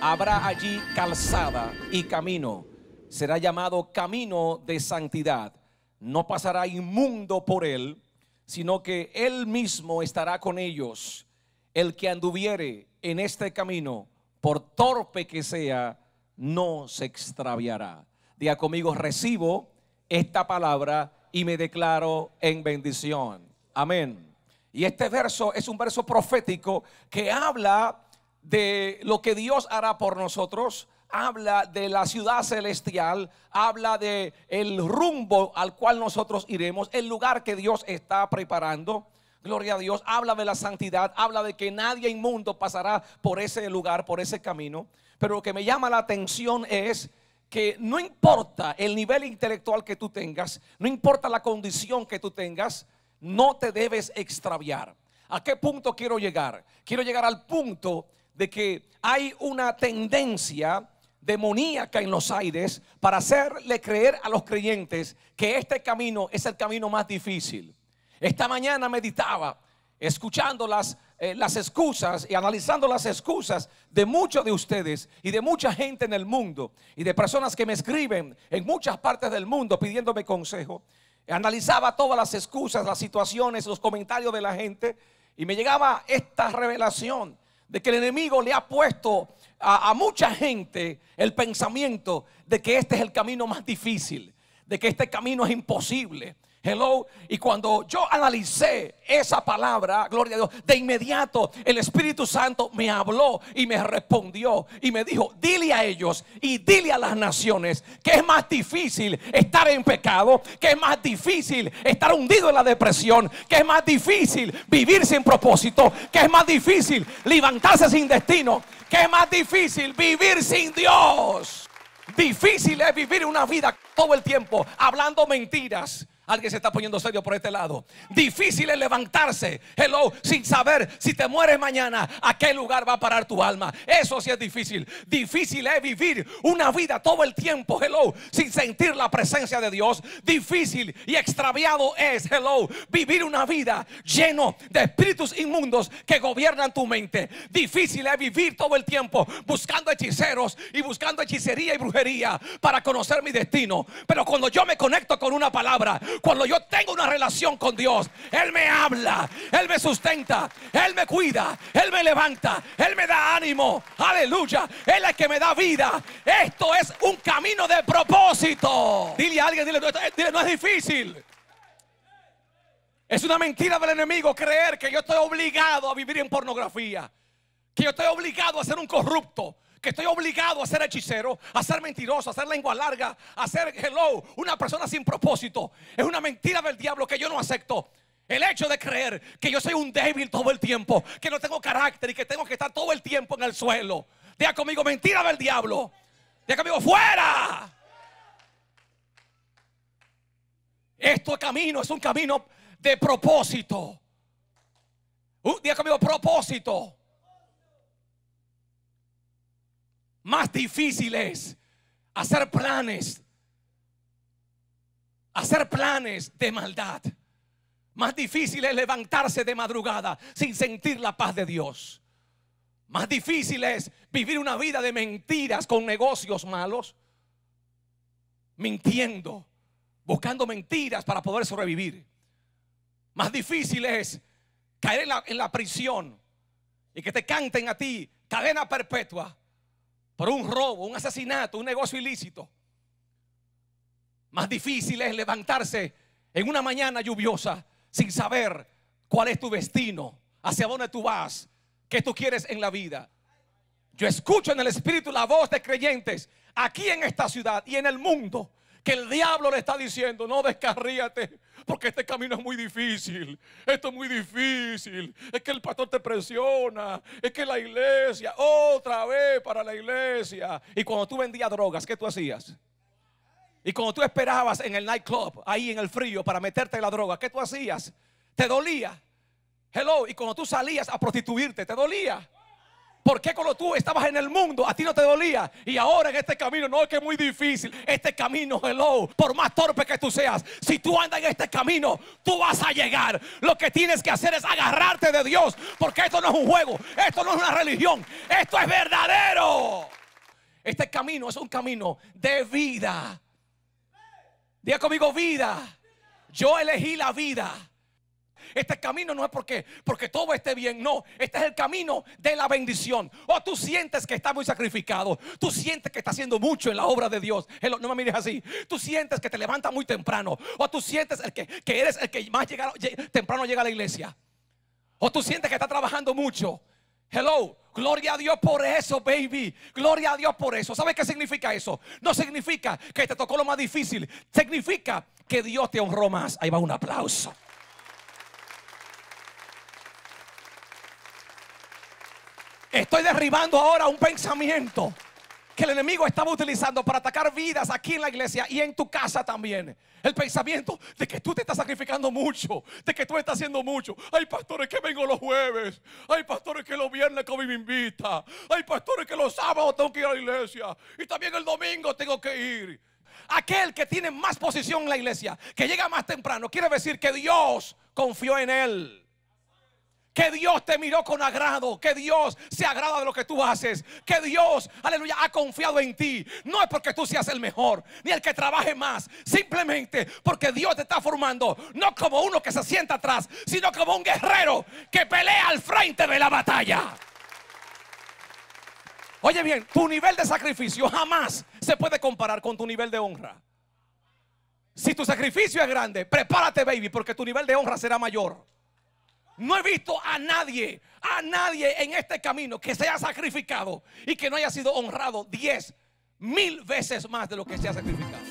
Habrá allí calzada y camino. Será llamado camino de santidad. No pasará inmundo por él, sino que él mismo estará con ellos. El que anduviere en este camino, por torpe que sea, no se extraviará. Diga conmigo, recibo esta palabra y me declaro en bendición. Amén. Y este verso es un verso profético que habla de lo que Dios hará por nosotros, habla de la ciudad celestial, habla de el rumbo al cual nosotros iremos, el lugar que Dios está preparando. Gloria a Dios, habla de la santidad, habla de que nadie inmundo pasará por ese lugar, por ese camino. Pero lo que me llama la atención es que no importa el nivel intelectual que tú tengas, no importa la condición que tú tengas, no te debes extraviar. ¿A qué punto quiero llegar? Quiero llegar al punto de que hay una tendencia demoníaca en los aires para hacerle creer a los creyentes que este camino es el camino más difícil. Esta mañana meditaba escuchando las, eh, las excusas y analizando las excusas de muchos de ustedes y de mucha gente en el mundo y de personas que me escriben en muchas partes del mundo pidiéndome consejo. Analizaba todas las excusas, las situaciones, los comentarios de la gente y me llegaba esta revelación de que el enemigo le ha puesto a, mucha gente el pensamiento de que este es el camino más difícil, de que este camino es imposible, Hello. Y cuando yo analicé esa palabra, gloria a Dios, de inmediato el Espíritu Santo me habló y me respondió y me dijo, dile a ellos y dile a las naciones que es más difícil estar en pecado, que es más difícil estar hundido en la depresión, que es más difícil vivir sin propósito, que es más difícil levantarse sin destino, que es más difícil vivir sin Dios. Difícil es vivir una vida todo el tiempo hablando mentiras Alguien se está poniendo serio por este lado. Difícil es levantarse, hello, sin saber si te mueres mañana, a qué lugar va a parar tu alma. Eso sí es difícil. Difícil es vivir una vida todo el tiempo, hello, sin sentir la presencia de Dios. Difícil y extraviado es, hello, vivir una vida lleno de espíritus inmundos que gobiernan tu mente. Difícil es vivir todo el tiempo buscando hechiceros y buscando hechicería y brujería para conocer mi destino. Pero cuando yo me conecto con una palabra, cuando yo tengo una relación con Dios, Él me habla, Él me sustenta, Él me cuida, Él me levanta, Él me da ánimo. Aleluya. Él es el que me da vida. Esto es un camino de propósito. Dile a alguien, dile, no eh, es difícil. Es una mentira del enemigo creer que yo estoy obligado a vivir en pornografía, que yo estoy obligado a ser un corrupto, que estoy obligado a ser hechicero, a ser mentiroso, a ser lengua larga, a ser hello, una persona sin propósito. Es una mentira del diablo que yo no acepto. El hecho de creer que yo soy un débil todo el tiempo, que no tengo carácter y que tengo que estar todo el tiempo en el suelo. Diga conmigo mentira del diablo. Diga conmigo fuera. Esto camino es un camino de propósito. Uh, diga conmigo propósito. más difícil es hacer planes, hacer planes de maldad. Más difícil es levantarse de madrugada sin sentir la paz de Dios. Más difícil es vivir una vida de mentiras con negocios malos, mintiendo, buscando mentiras para poder sobrevivir. Más difícil es caer en la, prisión y que te canten a ti cadena perpetua por un robo, un asesinato, un negocio ilícito. Más difícil es levantarse en una mañana lluviosa sin saber cuál es tu destino, hacia dónde tú vas, qué tú quieres en la vida. Yo escucho en el Espíritu la voz de creyentes aquí en esta ciudad y en el mundo que el diablo le está diciendo, no descarríate, porque este camino es muy difícil, esto es muy difícil, es que el pastor te presiona, es que la iglesia, otra vez para la iglesia. Y cuando tú vendías drogas, ¿qué tú hacías? Y cuando tú esperabas en el nightclub, ahí en el frío, para meterte la droga, ¿qué tú hacías? Te dolía. Hello, y cuando tú salías a prostituirte, te dolía. ¿Por qué cuando tú estabas en el mundo a ti no te dolía? Y ahora en este camino, no es que es muy difícil. Este camino, hello, por más torpe que tú seas, si tú andas en este camino, tú vas a llegar. Lo que tienes que hacer es agarrarte de Dios, porque esto no es un juego, esto no es una religión, esto es verdadero. Este camino es un camino de vida. Diga conmigo vida. Yo elegí la vida. Este camino no es porque, porque todo esté bien. No, este es el camino de la bendición. O oh, tú sientes que estás muy sacrificado. Tú sientes que estás haciendo mucho en la obra de Dios. Hello, no me mires así. Tú sientes que te levantas muy temprano. O oh, tú sientes el que, eres el que más llega, temprano llega a la iglesia. O oh, tú sientes que estás trabajando mucho. Hello. Gloria a Dios por eso, baby. Gloria a Dios por eso. ¿Sabes qué significa eso? No significa que te tocó lo más difícil. Significa que Dios te honró más. Ahí va un aplauso. Estoy derribando ahora un pensamiento que el enemigo estaba utilizando para atacar vidas aquí en la iglesia y en tu casa también. El pensamiento de que tú te estás sacrificando mucho, de que tú estás haciendo mucho. Hay pastores que vengo los jueves, hay pastores que los viernes con mi invita, hay pastores que los sábados tengo que ir a la iglesia y también el domingo tengo que ir. Aquel que tiene más posición en la iglesia, que llega más temprano, quiere decir que Dios confió en él que Dios te miró con agrado, que Dios se agrada de lo que tú haces, que Dios, aleluya, ha confiado en ti. No es porque tú seas el mejor, ni el que trabaje más, simplemente porque Dios te está formando, no como uno que se sienta atrás, sino como un guerrero que pelea al frente de la batalla. Oye bien, tu nivel de sacrificio jamás se puede comparar con tu nivel de honra. Si tu sacrificio es grande, prepárate, baby, porque tu nivel de honra será mayor. No he visto a nadie, a nadie en este camino que se haya sacrificado y que no haya sido honrado diez mil veces más de lo que se ha sacrificado.